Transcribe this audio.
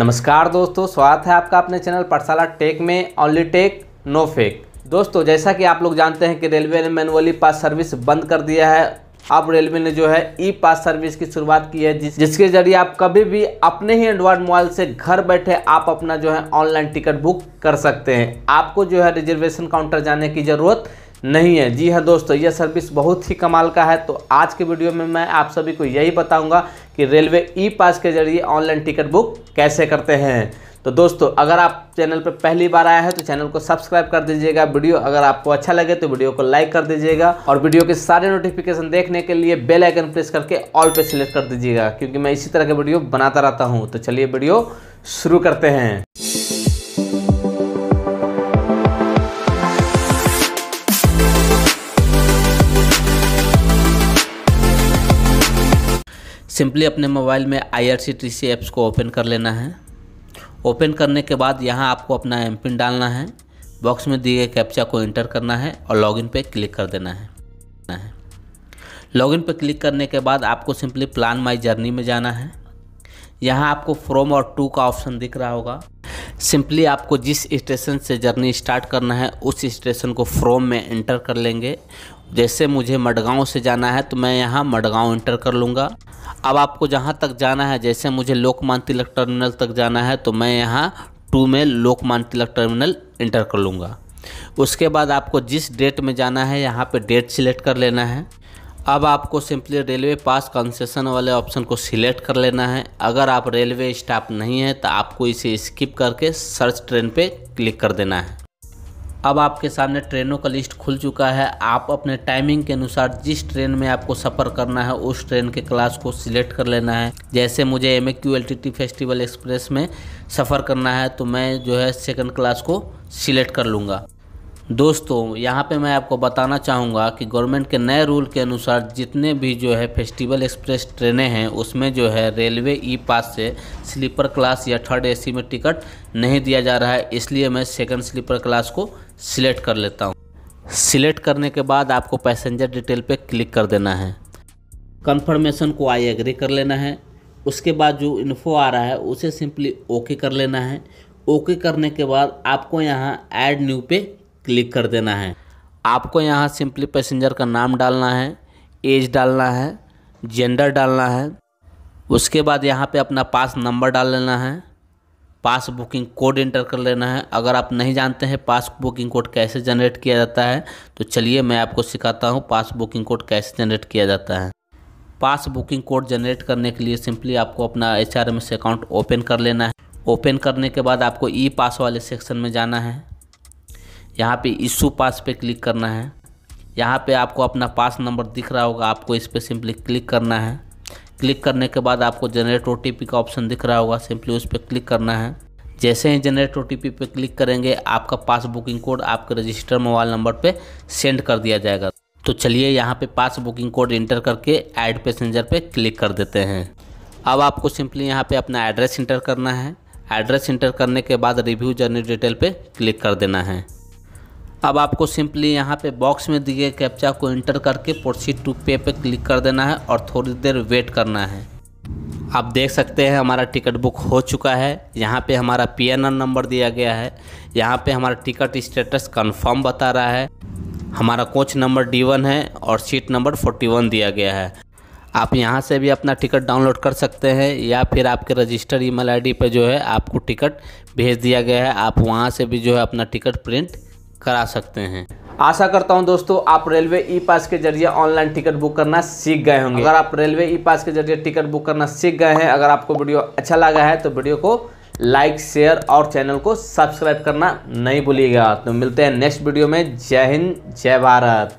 नमस्कार दोस्तों स्वागत है आपका अपने चैनल पाठशाला टेक में ओनली टेक नो फेक दोस्तों जैसा कि आप लोग जानते हैं कि रेलवे ने मैनुअली पास सर्विस बंद कर दिया है अब रेलवे ने जो है ई पास सर्विस की शुरुआत की है जिस जिसके जरिए आप कभी भी अपने ही एंड्रॉयड मोबाइल से घर बैठे आप अपना जो है ऑनलाइन टिकट बुक कर सकते हैं आपको जो है रिजर्वेशन काउंटर जाने की ज़रूरत नहीं है जी हाँ दोस्तों यह सर्विस बहुत ही कमाल का है तो आज के वीडियो में मैं आप सभी को यही बताऊंगा कि रेलवे ई पास के जरिए ऑनलाइन टिकट बुक कैसे करते हैं तो दोस्तों अगर आप चैनल पर पहली बार आया है तो चैनल को सब्सक्राइब कर दीजिएगा वीडियो अगर आपको अच्छा लगे तो वीडियो को लाइक कर दीजिएगा और वीडियो के सारे नोटिफिकेशन देखने के लिए बेल आइकन प्रेस करके ऑल पे सिलेक्ट कर दीजिएगा क्योंकि मैं इसी तरह के वीडियो बनाता रहता हूँ तो चलिए वीडियो शुरू करते हैं सिंपली अपने मोबाइल में आई आर ऐप्स को ओपन कर लेना है ओपन करने के बाद यहाँ आपको अपना एम पिन डालना है बॉक्स में दिए गए कैप्चा को इंटर करना है और लॉगिन पे क्लिक कर देना है लॉगिन पर क्लिक करने के बाद आपको सिंपली प्लान माई जर्नी में जाना है यहाँ आपको फ्रोम और टू का ऑप्शन दिख रहा होगा सिंपली आपको जिस स्टेशन से जर्नी स्टार्ट करना है उस स्टेशन को फ्रोम में इंटर कर लेंगे जैसे मुझे मडगांव से जाना है तो मैं यहाँ मडगांव एंटर कर लूँगा अब आपको जहाँ तक जाना है जैसे मुझे लोकमान तिलक टर्मिनल तक जाना है तो मैं यहाँ टू में लोकमान तिलक टर्मिनल इंटर कर लूँगा उसके बाद आपको जिस डेट में जाना है यहाँ पे डेट सिलेक्ट कर लेना है अब आपको सिंपली रेलवे पास कंसेशन वाले ऑप्शन को सिलेक्ट कर लेना है अगर आप रेलवे स्टाफ नहीं है तो आपको इसे स्किप करके सर्च ट्रेन पे क्लिक कर देना है अब आपके सामने ट्रेनों का लिस्ट खुल चुका है आप अपने टाइमिंग के अनुसार जिस ट्रेन में आपको सफ़र करना है उस ट्रेन के क्लास को सिलेक्ट कर लेना है जैसे मुझे M A Q L T T festival express में सफ़र करना है तो मैं जो है सेकंड क्लास को सिलेक्ट कर लूँगा दोस्तों यहाँ पे मैं आपको बताना चाहूँगा कि गवर्नमेंट के नए रूल के अनुसार जितने भी जो है फेस्टिवल एक्सप्रेस ट्रेनें हैं उसमें जो है रेलवे ई पास से स्लीपर क्लास या थर्ड एसी में टिकट नहीं दिया जा रहा है इसलिए मैं सेकंड स्लीपर क्लास को सिलेक्ट कर लेता हूँ सिलेक्ट करने के बाद आपको पैसेंजर डिटेल पे क्लिक कर देना है कंफर्मेशन को आई एग्री कर लेना है उसके बाद जो इन्फो आ रहा है उसे सिंपली ओके कर लेना है ओके करने के बाद आपको यहाँ ऐड न्यू पे क्लिक कर देना है आपको यहाँ सिंपली पैसेंजर का नाम डालना है एज डालना है जेंडर डालना है उसके बाद यहाँ पे अपना पास नंबर डाल लेना है पास बुकिंग कोड एंटर कर लेना है अगर आप नहीं जानते हैं पास बुकिंग कोड कैसे जनरेट किया जाता है तो चलिए मैं आपको सिखाता हूँ पास बुकिंग कोड कैसे जनरेट किया जाता है पास बुकिंग कोड जनरेट करने के लिए सिंपली आपको अपना H R M S account open कर लेना है ओपन करने के बाद आपको ई पास वाले सेक्शन में जाना है यहाँ पे इशू पास पे क्लिक करना है यहाँ पे आपको अपना पास नंबर दिख रहा होगा आपको इस पर सिंपली क्लिक करना है क्लिक करने के बाद आपको जनरेट ओ का ऑप्शन दिख रहा होगा सिंपली उस पर क्लिक करना है जैसे ही जनरेट ओ टी पे क्लिक करेंगे आपका पास बुकिंग कोड आपके रजिस्टर मोबाइल नंबर पे सेंड कर दिया जाएगा तो चलिए यहाँ पे पास बुकिंग कोड इंटर करके ऐड पैसेंजर पे क्लिक कर देते हैं अब आपको सिंपली यहाँ पे अपना एड्रेस इंटर करना है एड्रेस इंटर करने के बाद रिव्यू जर्नी डिटेल पे क्लिक कर देना है अब आपको सिंपली यहाँ पे बॉक्स में दिए गए कैप्चा को इंटर करके प्रोसीड टू पे पे क्लिक कर देना है और थोड़ी देर वेट करना है आप देख सकते हैं हमारा टिकट बुक हो चुका है यहाँ पे हमारा पीएनआर नंबर दिया गया है यहाँ पे हमारा टिकट स्टेटस कंफर्म बता रहा है हमारा कोच नंबर डी वन है और सीट नंबर फोर्टी वन दिया गया है आप यहाँ से भी अपना टिकट डाउनलोड कर सकते हैं या फिर आपके रजिस्टर ईमेल आईडी पर जो है आपको टिकट भेज दिया गया है आप वहाँ से भी जो है अपना टिकट प्रिंट करा सकते हैं आशा करता हूं दोस्तों आप रेलवे ई पास के जरिए ऑनलाइन टिकट बुक करना सीख गए होंगे अगर आप रेलवे ई पास के जरिए टिकट बुक करना सीख गए हैं अगर आपको वीडियो अच्छा लगा है तो वीडियो को लाइक शेयर और चैनल को सब्सक्राइब करना नहीं भूलिएगा तो मिलते हैं नेक्स्ट वीडियो में जय हिंद जय भारत